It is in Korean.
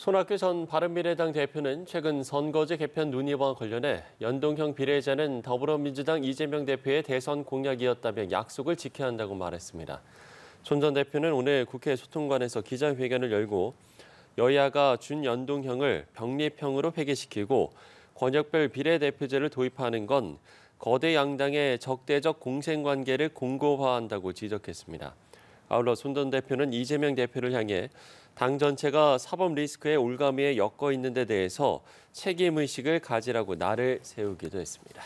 손학규 전 바른미래당 대표는 최근 선거제 개편 논의와 관련해 연동형 비례제는 더불어민주당 이재명 대표의 대선 공약이었다며 약속을 지켜야 한다고 말했습니다. 손 전 대표는 오늘 국회 소통관에서 기자회견을 열고 여야가 준연동형을 병립형으로 폐기시키고 권역별 비례대표제를 도입하는 건 거대 양당의 적대적 공생관계를 공고화한다고 지적했습니다. 아울러 손 전 대표는 이재명 대표를 향해 당 전체가 사법 리스크에 올가미에 엮어 있는 데 대해서 책임의식을 가지라고 나를 세우기도 했습니다.